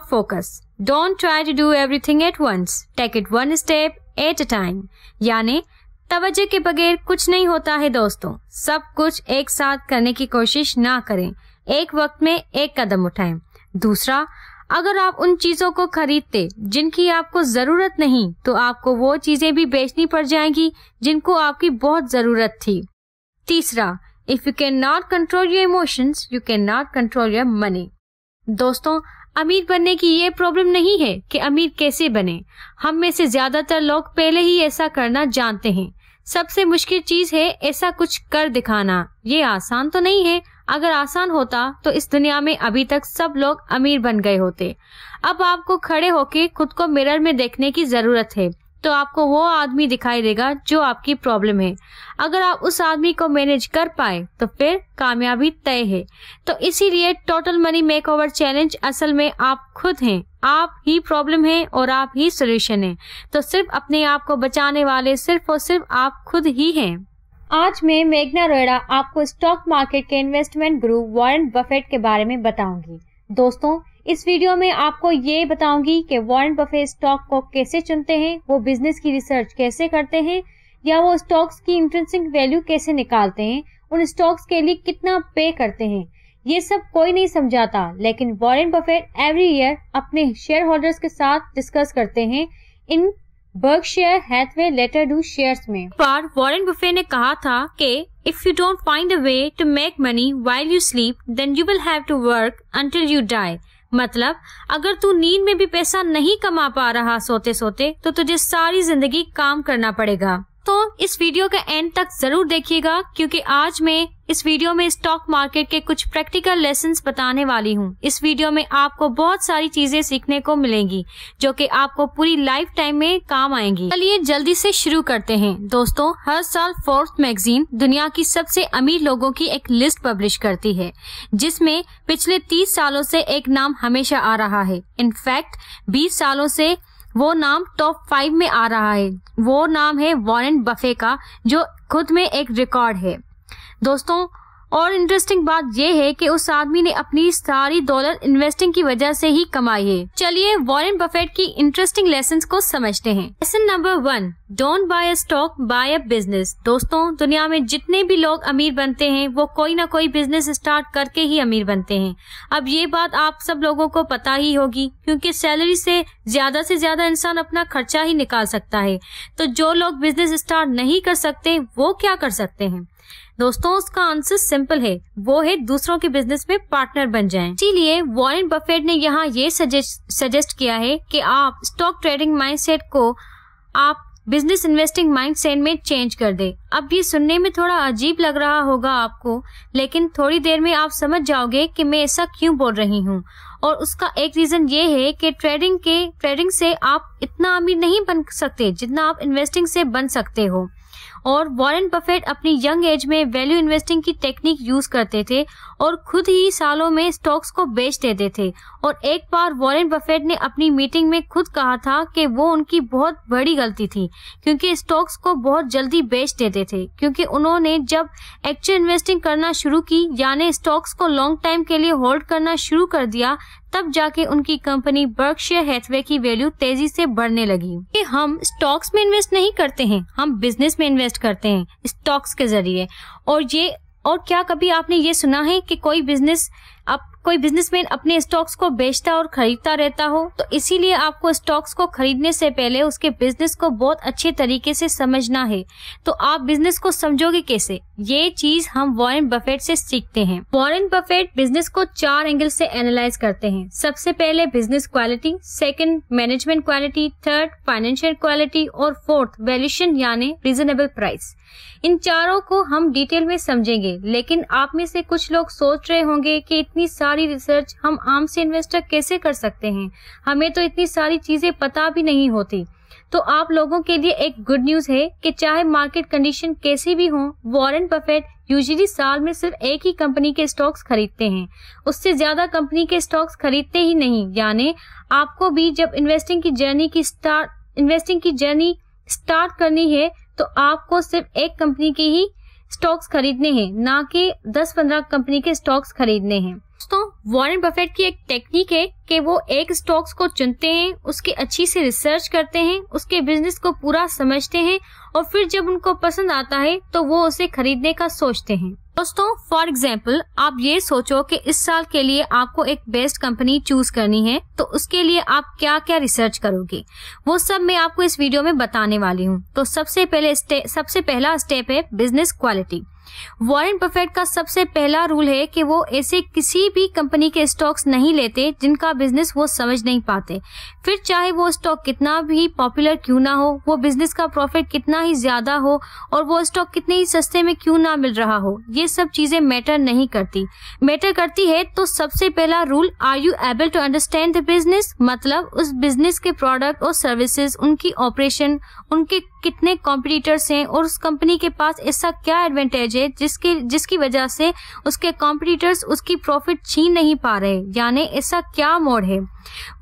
without focus. Don't try to do everything at once. Take it one step at a time. यानी तवज्जो के बगैर कुछ नहीं होता है दोस्तों सब कुछ एक साथ करने की कोशिश ना करें एक वक्त में एक कदम उठाएं दूसरा अगर आप उन चीजों को खरीदते जिनकी आपको जरूरत नहीं तो आपको वो चीजें भी बेचनी पड़ जाएंगी जिनको आपकी बहुत जरूरत थी तीसरा if you can not control your emotions you can not control your money दोस्तों अमीर बनने की ये प्रॉब्लम नहीं है कि अमीर कैसे बने हम में से ज्यादातर लोग पहले ही ऐसा करना जानते हैं सबसे मुश्किल चीज है ऐसा कुछ कर दिखाना ये आसान तो नहीं है अगर आसान होता तो इस दुनिया में अभी तक सब लोग अमीर बन गए होते अब आपको खड़े होके खुद को मिरर में देखने की जरूरत है तो आपको वो आदमी दिखाई देगा जो आपकी प्रॉब्लम है अगर आप उस आदमी को मैनेज कर पाए तो फिर कामयाबी तय है तो इसीलिए टोटल मनी मेकओवर चैलेंज असल में आप खुद हैं आप ही प्रॉब्लम है और आप ही सोल्यूशन है तो सिर्फ अपने आप को बचाने वाले सिर्फ और सिर्फ आप खुद ही हैं आज मैं मेघना रोयड़ा आपको स्टॉक मार्केट के इन्वेस्टमेंट गुरु वारेन बफेट के बारे में बताऊंगी दोस्तों इस वीडियो में आपको ये बताऊंगी कि वॉरेन बफे स्टॉक को कैसे चुनते हैं वो बिजनेस की रिसर्च कैसे करते हैं या वो स्टॉक्स की इंट्रेंसिक वैल्यू कैसे निकालते हैं उन स्टॉक्स के लिए कितना पे करते हैं ये सब कोई नहीं समझाता लेकिन वॉरेन बफेट एवरी ईयर अपने शेयर होल्डर्स के साथ डिस्कस करते हैं इन share Hathaway letter to shares में पर वॉरेन बफे ने कहा था कि if you don't find a way to make money while you sleep then you will have to work until you die मतलब अगर तू नींद में भी पैसा नहीं कमा पा रहा सोते सोते तो तुझे सारी जिंदगी काम करना पड़ेगा तो इस वीडियो का एंड तक जरूर देखिएगा क्योंकि आज मैं इस वीडियो में स्टॉक मार्केट के कुछ प्रैक्टिकल लेसन बताने वाली हूँ इस वीडियो में आपको बहुत सारी चीजें सीखने को मिलेंगी जो कि आपको पूरी लाइफ टाइम में काम आएंगी चलिए जल्दी से शुरू करते हैं दोस्तों हर साल फोर्थ मैगजीन दुनिया की सबसे अमीर लोगों की एक लिस्ट पब्लिश करती है जिसमे पिछले तीस सालों से एक नाम हमेशा आ रहा है इनफैक्ट बीस सालों से वो नाम टॉप फाइव में आ रहा है वो नाम है वॉरेन बफे का जो खुद में एक रिकॉर्ड है दोस्तों और इंटरेस्टिंग बात यह है कि उस आदमी ने अपनी सारी दौलत इन्वेस्टिंग की वजह से ही कमाई है चलिए वॉरेन बफेट की इंटरेस्टिंग लेसन को समझते हैं lesson number one don't buy a stock buy a business दोस्तों दुनिया में जितने भी लोग अमीर बनते हैं वो कोई ना कोई बिजनेस स्टार्ट करके ही अमीर बनते हैं अब ये बात आप सब लोगों को पता ही होगी क्योंकि सैलरी से ज्यादा से ज्यादा इंसान अपना खर्चा ही निकाल सकता है तो जो लोग बिजनेस स्टार्ट नहीं कर सकते वो क्या कर सकते हैं दोस्तों उसका आंसर सिंपल है वो है दूसरों के बिजनेस में पार्टनर बन जाएं। इसीलिए वॉरेन बफेट ने यहाँ ये सजेस्ट किया है कि आप स्टॉक ट्रेडिंग माइंडसेट को आप बिजनेस इन्वेस्टिंग माइंडसेट में चेंज कर दे अब ये सुनने में थोड़ा अजीब लग रहा होगा आपको लेकिन थोड़ी देर में आप समझ जाओगे कि मैं ऐसा क्यों बोल रही हूँ और उसका एक रीजन ये है कि ट्रेडिंग के ट्रेडिंग से आप इतना अमीर नहीं बन सकते जितना आप इन्वेस्टिंग से बन सकते हो और वॉरेन बफेट अपनी यंग एज में वैल्यू इन्वेस्टिंग की टेक्निक यूज करते थे और खुद ही सालों में स्टॉक्स को बेच देते थे और एक बार वॉरेन बफेट ने अपनी मीटिंग में खुद कहा था कि वो उनकी बहुत बड़ी गलती थी क्योंकि स्टॉक्स को बहुत जल्दी बेच देते थे क्योंकि उन्होंने जब एक्चुअल इन्वेस्टिंग करना शुरू की यानी स्टॉक्स को लॉन्ग टाइम के लिए होल्ड करना शुरू कर दिया तब जाके उनकी कंपनी बर्कशियर हैथवे की वैल्यू तेजी से बढ़ने लगी कि हम स्टॉक्स में इन्वेस्ट नहीं करते हैं हम बिजनेस में इन्वेस्ट करते हैं स्टॉक्स के जरिए और ये और क्या कभी आपने ये सुना है कि कोई बिजनेस आप कोई बिजनेसमैन अपने स्टॉक्स को बेचता और खरीदता रहता हो तो इसीलिए आपको स्टॉक्स को खरीदने से पहले उसके बिजनेस को बहुत अच्छे तरीके से समझना है तो आप बिजनेस को समझोगे कैसे ये चीज हम वॉरेन बफेट से सीखते हैं वॉरेन बफेट बिजनेस को चार एंगल से एनालाइज करते हैं सबसे पहले business quality second management quality third financial quality और फोर्थ वैल्यूशन यानी रिजनेबल प्राइस इन चारों को हम डिटेल में समझेंगे लेकिन आप में से कुछ लोग सोच रहे होंगे कि इतने इतनी सारी रिसर्च हम आम से इन्वेस्टर कैसे कर सकते हैं हमें तो इतनी सारी चीजें पता भी नहीं होती तो आप लोगों के लिए एक गुड न्यूज है कि चाहे मार्केट कंडीशन कैसी भी हो वॉरेन बफेट यूजली साल में सिर्फ एक ही कंपनी के स्टॉक्स खरीदते हैं उससे ज्यादा कंपनी के स्टॉक्स खरीदते ही नहीं यानी आपको भी जब इन्वेस्टिंग की जर्नी की स्टार्ट इन्वेस्टिंग की जर्नी स्टार्ट करनी है तो आपको सिर्फ एक कंपनी की ही स्टॉक्स खरीदने हैं ना कि 10-15 कंपनी के स्टॉक्स खरीदने हैं दोस्तों वॉरेन बफेट की एक टेक्निक है कि वो एक स्टॉक्स को चुनते हैं उसकी अच्छी से रिसर्च करते हैं उसके बिजनेस को पूरा समझते हैं और फिर जब उनको पसंद आता है तो वो उसे खरीदने का सोचते हैं दोस्तों फॉर एग्जाम्पल आप ये सोचो कि इस साल के लिए आपको एक बेस्ट कंपनी चूज करनी है तो उसके लिए आप क्या क्या रिसर्च करोगे वो सब मैं आपको इस वीडियो में बताने वाली हूँ तो सबसे पहले सबसे पहला स्टेप है बिजनेस क्वालिटी वॉरेन बफेट का सबसे पहला रूल है कि वो ऐसे किसी भी कंपनी के स्टॉक्स नहीं लेते जिनका बिजनेस वो समझ नहीं पाते फिर चाहे वो स्टॉक कितना भी पॉपुलर क्यों ना हो वो बिजनेस का प्रॉफिट कितना ही ज्यादा हो और वो स्टॉक कितने ही सस्ते में क्यों ना मिल रहा हो ये सब चीजें मैटर नहीं करती मैटर करती है तो सबसे पहला rule are you able to understand the business मतलब उस बिजनेस के प्रोडक्ट और सर्विसेज उनकी ऑपरेशन उनके कितने कॉम्पिटिटर्स हैं और उस कंपनी के पास ऐसा क्या एडवांटेज है जिसके जिसकी वजह से उसके कॉम्पिटिटर्स उसकी प्रॉफिट छीन नहीं पा रहे यानी ऐसा क्या मोड है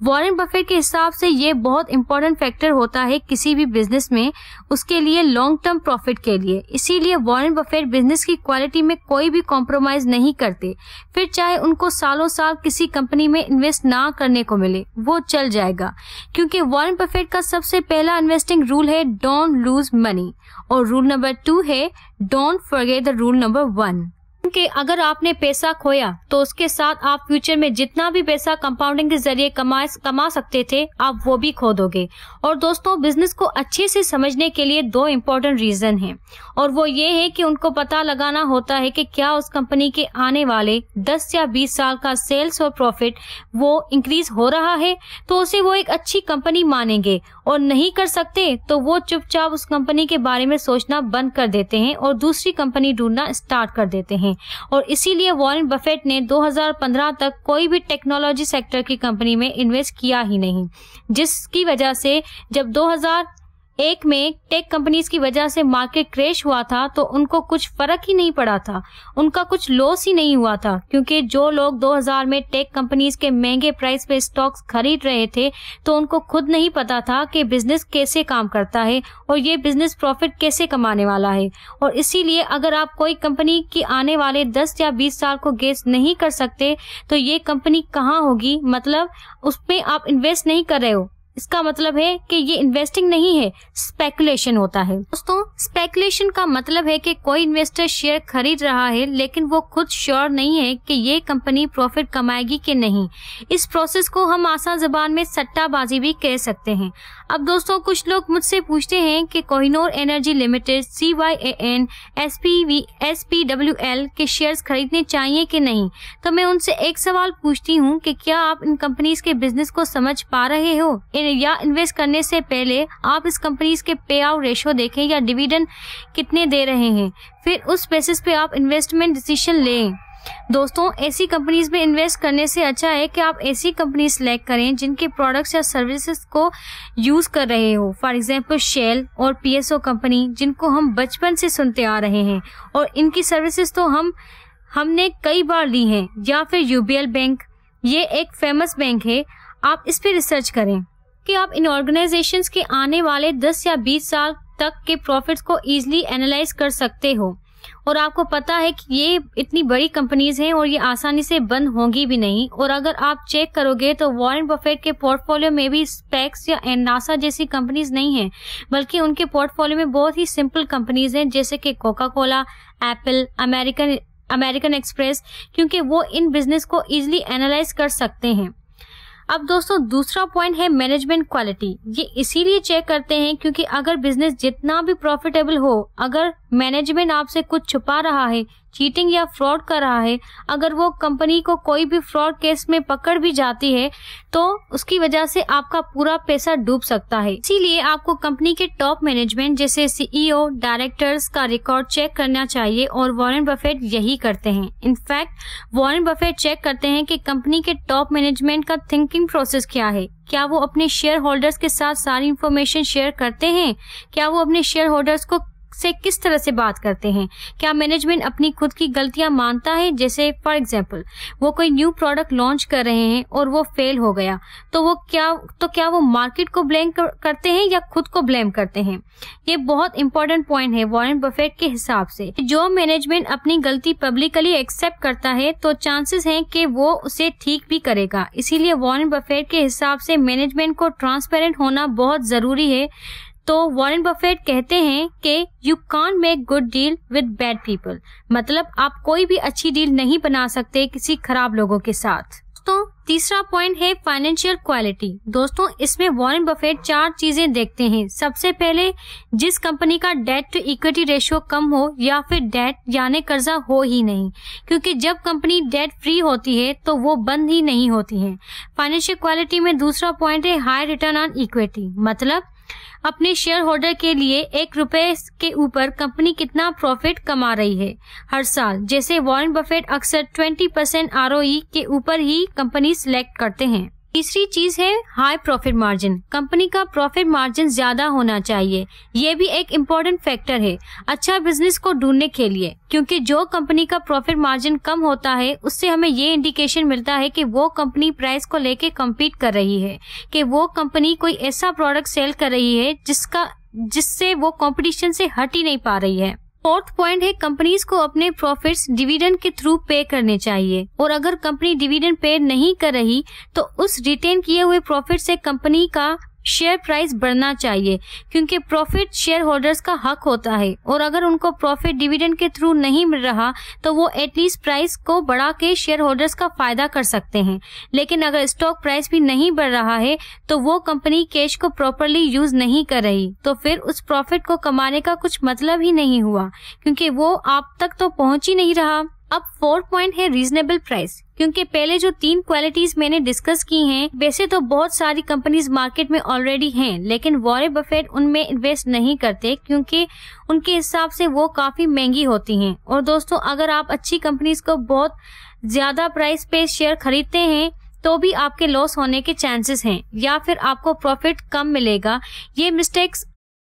वॉरेन बफेट के हिसाब से ये बहुत इंपॉर्टेंट फैक्टर होता है किसी भी बिजनेस में उसके लिए लॉन्ग टर्म प्रॉफिट के लिए इसीलिए वॉरेन बफेट बिजनेस की क्वालिटी में कोई भी कॉम्प्रोमाइज नहीं करते फिर चाहे उनको सालों साल किसी कंपनी में इन्वेस्ट ना करने को मिले वो चल जाएगा क्योंकि वॉरेन बफेट का सबसे पहला इन्वेस्टिंग रूल है डोंट लूज मनी और रूल नंबर टू है don't forget the rule number one कि अगर आपने पैसा खोया तो उसके साथ आप फ्यूचर में जितना भी पैसा कंपाउंडिंग के जरिए कमा कमा सकते थे आप वो भी खो दोगे और दोस्तों बिजनेस को अच्छे से समझने के लिए दो इम्पोर्टेंट रीजन हैं और वो ये है कि उनको पता लगाना होता है कि क्या उस कंपनी के आने वाले 10 या 20 साल का सेल्स और प्रॉफिट वो इंक्रीज हो रहा है तो उसे वो एक अच्छी कंपनी मानेंगे और नहीं कर सकते तो वो चुपचाप उस कंपनी के बारे में सोचना बंद कर देते हैं और दूसरी कंपनी ढूंढना स्टार्ट कर देते हैं और इसीलिए वॉरेन बफेट ने 2015 तक कोई भी टेक्नोलॉजी सेक्टर की कंपनी में इन्वेस्ट किया ही नहीं जिसकी वजह से जब एक में टेक कंपनीज की वजह से मार्केट क्रेश हुआ था तो उनको कुछ फर्क ही नहीं पड़ा था उनका कुछ लॉस ही नहीं हुआ था क्योंकि जो लोग 2000 में टेक कंपनीज के महंगे प्राइस पे स्टॉक्स खरीद रहे थे तो उनको खुद नहीं पता था कि बिजनेस कैसे काम करता है और ये बिजनेस प्रॉफिट कैसे कमाने वाला है और इसीलिए अगर आप कोई कंपनी की आने वाले दस या बीस साल को गेस नहीं कर सकते तो ये कंपनी कहाँ होगी मतलब उसमें आप इन्वेस्ट नहीं कर रहे हो इसका मतलब है कि ये इन्वेस्टिंग नहीं है स्पेकुलेशन होता है दोस्तों स्पेकुलेशन का मतलब है कि कोई इन्वेस्टर शेयर खरीद रहा है लेकिन वो खुद श्योर नहीं है कि ये कंपनी प्रॉफिट कमाएगी कि नहीं इस प्रोसेस को हम आसान जबान में सट्टाबाजी भी कह सकते हैं अब दोस्तों कुछ लोग मुझसे पूछते हैं कि Kohinoor energy limited C Y A N S P V S P W L के शेयर खरीदने चाहिए कि नहीं तो मैं उनसे एक सवाल पूछती हूँ कि क्या आप इन कंपनीज के बिजनेस को समझ पा रहे हो या इन्वेस्ट करने से पहले आप इस कंपनीज के पे आउट रेशो देखें या डिविडेंड कितने दे रहे हैं फिर उस बेसिस पे आप इन्वेस्टमेंट डिसीजन लें दोस्तों ऐसी कंपनीज में इन्वेस्ट करने से अच्छा है कि आप ऐसी कंपनी सेलेक्ट करें जिनके प्रोडक्ट्स या सर्विसेज को यूज कर रहे हो फॉर एग्जांपल शेल और पीएसओ कंपनी जिनको हम बचपन से सुनते आ रहे हैं और इनकी सर्विसेज तो हम हमने कई बार ली हैं या फिर यूबीएल बैंक ये एक फेमस बैंक है आप इस पर रिसर्च करें कि आप इन ऑर्गेनाइजेशन के आने वाले 10 या 20 साल तक के प्रॉफिट्स को इजीली एनालाइज कर सकते हो और आपको पता है कि ये इतनी बड़ी कंपनीज हैं और ये आसानी से बंद होंगी भी नहीं और अगर आप चेक करोगे तो वॉरेन बफेट के पोर्टफोलियो में भी स्पेक्स या एनासा जैसी कंपनीज नहीं हैं बल्कि उनके पोर्टफोलियो में बहुत ही सिंपल कंपनीज हैं जैसे कि Coca Cola Apple American American Express क्योंकि वो इन बिजनेस को इजिली एनालाइज कर सकते हैं अब दोस्तों दूसरा पॉइंट है मैनेजमेंट क्वालिटी ये इसीलिए चेक करते हैं क्योंकि अगर बिजनेस जितना भी प्रॉफिटेबल हो अगर मैनेजमेंट आपसे कुछ छुपा रहा है चीटिंग या फ्रॉड कर रहा है अगर वो कंपनी को कोई भी फ्रॉड केस में पकड़ भी जाती है तो उसकी वजह से आपका पूरा पैसा डूब सकता है इसीलिए आपको कंपनी के टॉप मैनेजमेंट जैसे सीईओ डायरेक्टर्स e का रिकॉर्ड चेक करना चाहिए और वॉरेन बफेट यही करते हैं इनफैक्ट वॉरेन बफेट चेक करते हैं कि कंपनी के टॉप मैनेजमेंट का थिंकिंग प्रोसेस क्या है क्या वो अपने शेयर होल्डर्स के साथ सारी इन्फॉर्मेशन शेयर करते हैं क्या वो अपने शेयर होल्डर्स को से किस तरह से बात करते हैं क्या मैनेजमेंट अपनी खुद की गलतियां मानता है जैसे फॉर एग्जाम्पल वो कोई न्यू प्रोडक्ट लॉन्च कर रहे हैं और वो फेल हो गया तो वो क्या तो क्या वो मार्केट को ब्लेम करते हैं या खुद को ब्लेम करते हैं ये बहुत इंपॉर्टेंट पॉइंट है वॉरेन बफेट के हिसाब से जो मैनेजमेंट अपनी गलती पब्लिकली एक्सेप्ट करता है तो चांसेस हैं कि वो उसे ठीक भी करेगा इसीलिए वॉरेन बफेट के हिसाब से मैनेजमेंट को ट्रांसपेरेंट होना बहुत जरूरी है तो वॉरेन बफेट कहते हैं कि you can make good deal with bad people मतलब आप कोई भी अच्छी डील नहीं बना सकते किसी खराब लोगों के साथ दोस्तों तीसरा पॉइंट है फाइनेंशियल क्वालिटी दोस्तों इसमें वॉरेन बफेट चार चीजें देखते हैं सबसे पहले जिस कंपनी का डेट टू इक्विटी रेशियो कम हो या फिर डेट यानी कर्जा हो ही नहीं क्योंकि जब कंपनी डेट फ्री होती है तो वो बंद ही नहीं होती है फाइनेंशियल क्वालिटी में दूसरा पॉइंट है हाई रिटर्न ऑन इक्विटी मतलब अपने शेयर होल्डर के लिए एक रुपए के ऊपर कंपनी कितना प्रॉफिट कमा रही है हर साल जैसे वॉरेन बफेट अक्सर 20 परसेंट आर के ऊपर ही कंपनी सिलेक्ट करते हैं तीसरी चीज है हाई प्रॉफिट मार्जिन कंपनी का प्रॉफिट मार्जिन ज्यादा होना चाहिए ये भी एक इम्पोर्टेंट फैक्टर है अच्छा बिजनेस को ढूंढने के लिए क्योंकि जो कंपनी का प्रॉफिट मार्जिन कम होता है उससे हमें ये इंडिकेशन मिलता है कि वो कंपनी प्राइस को लेके कम्पीट कर रही है कि वो कंपनी कोई ऐसा प्रोडक्ट सेल कर रही है जिसका जिससे वो कंपटीशन से हट ही नहीं पा रही है फोर्थ पॉइंट है कंपनीज को अपने प्रॉफिट्स डिविडेंड के थ्रू पे करने चाहिए और अगर कंपनी डिविडेंड पे नहीं कर रही तो उस रिटेन किए हुए प्रॉफिट से कंपनी का शेयर प्राइस बढ़ना चाहिए क्योंकि प्रॉफिट शेयर होल्डर्स का हक होता है और अगर उनको प्रॉफिट डिविडेंड के थ्रू नहीं मिल रहा तो वो एटलीस्ट प्राइस को बढ़ा के शेयर होल्डर्स का फायदा कर सकते हैं लेकिन अगर स्टॉक प्राइस भी नहीं बढ़ रहा है तो वो कंपनी कैश को प्रॉपरली यूज नहीं कर रही तो फिर उस प्रॉफिट को कमाने का कुछ मतलब ही नहीं हुआ क्योंकि वो आप तक तो पहुंच ही नहीं रहा अब फोर पॉइंट है रीजनेबल प्राइस क्योंकि पहले जो तीन क्वालिटीज मैंने डिस्कस की हैं वैसे तो बहुत सारी कंपनीज मार्केट में ऑलरेडी हैं लेकिन वॉरे बफेट उनमें इन्वेस्ट नहीं करते क्योंकि उनके हिसाब से वो काफी महंगी होती हैं और दोस्तों अगर आप अच्छी कंपनीज को बहुत ज्यादा प्राइस पे शेयर खरीदते हैं तो भी आपके लॉस होने के चांसेस हैं या फिर आपको प्रॉफिट कम मिलेगा ये मिस्टेक्स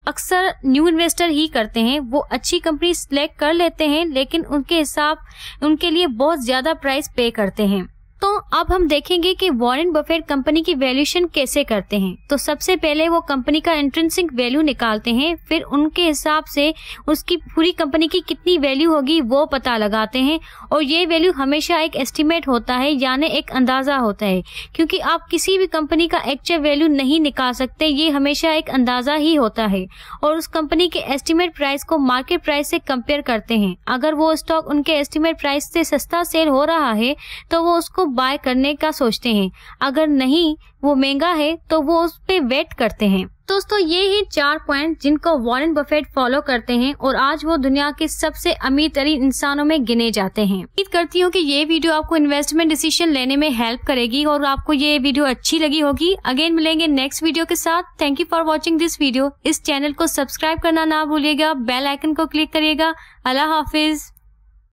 अक्सर न्यू इन्वेस्टर ही करते हैं वो अच्छी कंपनी सिलेक्ट कर लेते हैं लेकिन उनके हिसाब उनके लिए बहुत ज्यादा प्राइस पे करते हैं तो अब हम देखेंगे कि वॉरेन बफेट कंपनी की वैल्यूएशन कैसे करते हैं तो सबसे पहले वो कंपनी का इंट्रेंसिक वैल्यू निकालते हैं फिर उनके हिसाब से उसकी पूरी कंपनी की कितनी वैल्यू होगी वो पता लगाते हैं और ये वैल्यू हमेशा एक एस्टिमेट होता है यानी एक अंदाजा होता है क्योंकि आप किसी भी कंपनी का एक्चुअल वैल्यू नहीं निकाल सकते ये हमेशा एक अंदाजा ही होता है और उस कंपनी के एस्टिमेट प्राइस को मार्केट प्राइस से कंपेयर करते हैं अगर वो स्टॉक उनके एस्टिमेट प्राइस से सस्ता सेल हो रहा है तो वो उसको बाय करने का सोचते हैं अगर नहीं वो महंगा है तो वो उस पर वेट करते हैं दोस्तों ये ही चार पॉइंट जिनको वॉरेन बफेट फॉलो करते हैं और आज वो दुनिया के सबसे अमीर तरीन इंसानों में गिने जाते हैं उम्मीद करती हूँ कि ये वीडियो आपको इन्वेस्टमेंट डिसीजन लेने में हेल्प करेगी और आपको ये वीडियो अच्छी लगी होगी अगेन मिलेंगे नेक्स्ट वीडियो के साथ thank you for watching this video इस चैनल को सब्सक्राइब करना ना भूलिएगा बेल आइकन को क्लिक करिएगा अल्लाह हाफिज